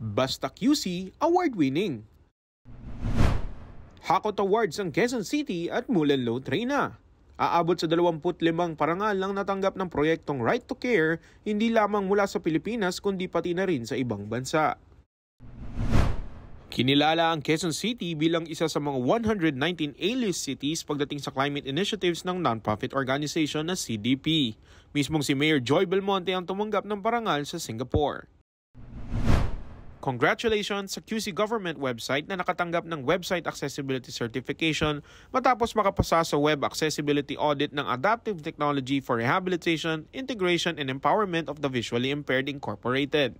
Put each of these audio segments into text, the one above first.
Basta QC award-winning. Hakot Awards ang Quezon City at Mulanlo Trina. Aabot sa 25 parangal lang natanggap ng proyektong Right to Care hindi lamang mula sa Pilipinas kundi pati na rin sa ibang bansa. Kinilala ang Quezon City bilang isa sa mga 119 A-list cities pagdating sa climate initiatives ng non-profit organization na CDP. Mismong si Mayor Joy Belmonte ang tumanggap ng parangal sa Singapore. Congratulations sa QC Government website na nakatanggap ng Website Accessibility Certification matapos makapasa sa Web Accessibility Audit ng Adaptive Technology for Rehabilitation, Integration, and Empowerment of the Visually Impaired Incorporated.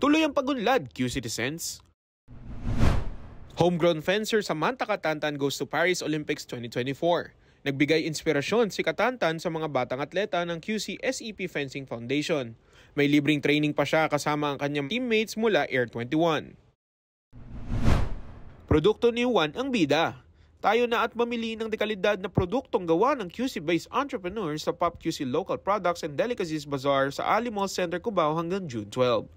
Tuloy ang pagunlad, Q-citizens! Homegrown fencer Samantha Katantan goes to Paris Olympics 2024. Nagbigay inspirasyon si Katantan sa mga batang atleta ng QC SEP Fencing Foundation. May libreng training pa siya kasama ang kanyang teammates mula Air 21. Produkto ni Juan ang bida. Tayo na at mamili ng dekalidad na produktong gawa ng QC-based entrepreneurs sa Pop QC Local Products and Delicacies Bazaar sa Ali Mall Center, Cubao hanggang June 12.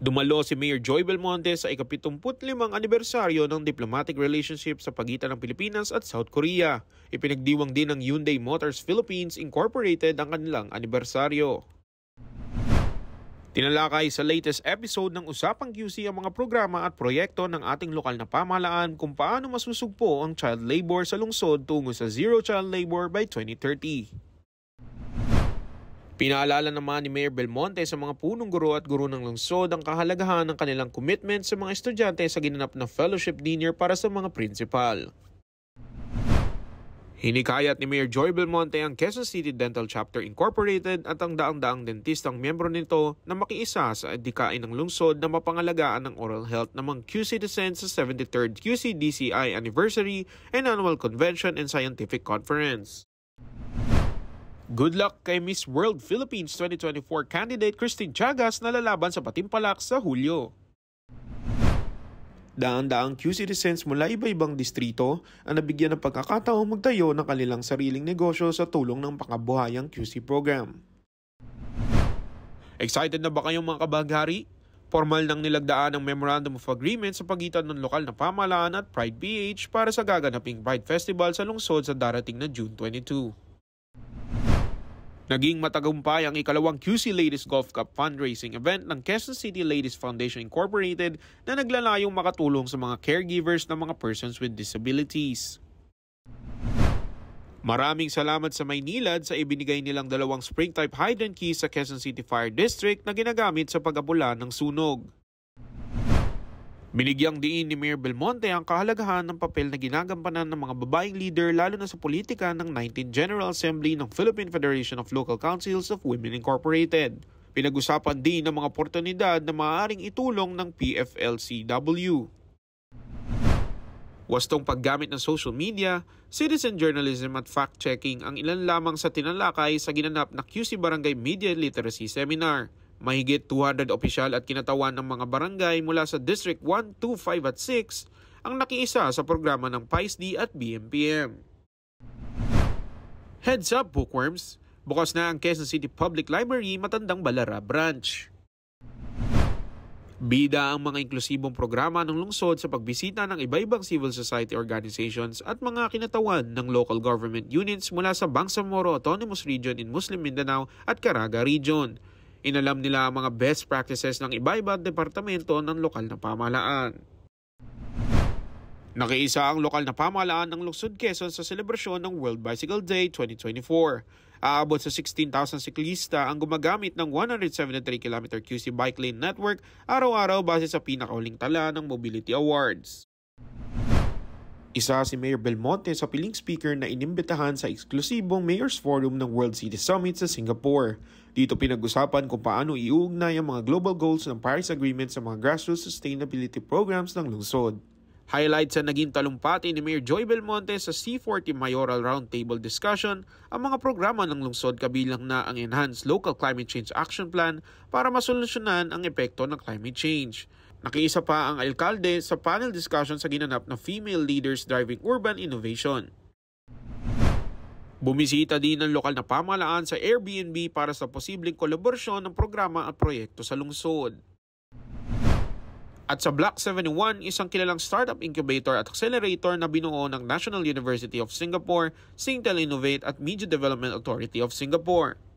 Dumalo si Mayor Joy Belmonte sa ikapitumput limang anibersaryo ng diplomatic relationship sa pagitan ng Pilipinas at South Korea. Ipinagdiwang din ng Hyundai Motors Philippines Incorporated ang kanilang anibersaryo. Tinalakay sa latest episode ng Usapang QC ang mga programa at proyekto ng ating lokal na pamahalaan kung paano masusugpo ang child labor sa lungsod tungo sa zero child labor by 2030. Pinaalala naman ni Mayor Belmonte sa mga punong guro at guro ng lungsod ang kahalagahan ng kanilang commitment sa mga estudyante sa ginanap na fellowship dinner para sa mga principal. Hinikayat ni Mayor Joy Belmonte ang Quezon City Dental Chapter Incorporated at ang daang-daang dentistang miyembro nito na makiisa sa adikain ng lungsod na mapangalagaan ng oral health ng mga Q-citizen sa 73rd QCDCI Anniversary and Annual Convention and Scientific Conference. Good luck kay Miss World Philippines 2024 candidate Christine Chagas na lalaban sa Patimpalak sa Hulyo. Daan-daang Q citizens mula iba-ibang distrito ang nabigyan ng pagkakataong magtayo ng kanilang sariling negosyo sa tulong ng pakabuhayang QC program. Excited na ba kayong mga kabaghari? Formal nang nilagdaan ang Memorandum of Agreement sa pagitan ng lokal na pamahalaan at Pride PH para sa gaganaping Pride Festival sa lungsod sa darating na June 22. Naging matagumpay ang ikalawang QC Ladies Golf Cup fundraising event ng Quezon City Ladies Foundation Incorporated na naglalayong makatulong sa mga caregivers ng mga persons with disabilities. Maraming salamat sa Maynilad sa ibinigay nilang dalawang spring-type hydrant keys sa Quezon City Fire District na ginagamit sa pag ng sunog. Binigyang diin ni Mayor Belmonte ang kahalagahan ng papel na ginagampanan ng mga babaeng leader lalo na sa politika ng 19 General Assembly ng Philippine Federation of Local Councils of Women Incorporated. Pinag-usapan din ang mga oportunidad na maaaring itulong ng PFLCW. Wastong paggamit ng social media, citizen journalism at fact-checking ang ilan lamang sa tinalakay sa ginanap na QC Barangay Media Literacy Seminar. Mahigit 200 opisyal at kinatawan ng mga barangay mula sa District 1, 2, 5 at 6 ang nakiisa sa programa ng PAISD at BMPM. Heads up bookworms! Bukas na ang Quezon City Public Library Matandang Balara Branch. Bida ang mga inklusibong programa ng lungsod sa pagbisita ng iba-ibang civil society organizations at mga kinatawan ng local government units mula sa Bangsamoro Autonomous Region in Muslim Mindanao at Caraga Region. Inalam nila ang mga best practices ng iba-ibang departamento ng lokal na pamahalaan. Nakiisa ang lokal na pamahalaan ng Lungsod Quezon sa selebrasyon ng World Bicycle Day 2024. Aabot sa 16,000 siklista ang gumagamit ng 173 km QC bike lane network araw-araw base sa pinakauling tala ng Mobility Awards. Isa si Mayor Belmonte sa piling speaker na inimbitahan sa eksklusibong Mayor's Forum ng World City Summit sa Singapore. Dito pinag-usapan kung paano iuugnay ang mga global goals ng Paris Agreement sa mga grassroots sustainability programs ng lungsod. Highlight sa naging talumpati ni Mayor Joy Belmonte sa C40 Mayoral Roundtable Discussion ang mga programa ng lungsod kabilang na ang Enhanced Local Climate Change Action Plan para masolusyonan ang epekto ng climate change. Nakiisa pa ang alkalde sa panel discussion sa ginanap na Female Leaders Driving Urban Innovation. Bumisita din ang lokal na pamahalaan sa Airbnb para sa posibleng kolaborasyon ng programa at proyekto sa lungsod. At sa Block 71, isang kilalang startup incubator at accelerator na binuo ng National University of Singapore, Singtel Innovate at Media Development Authority of Singapore.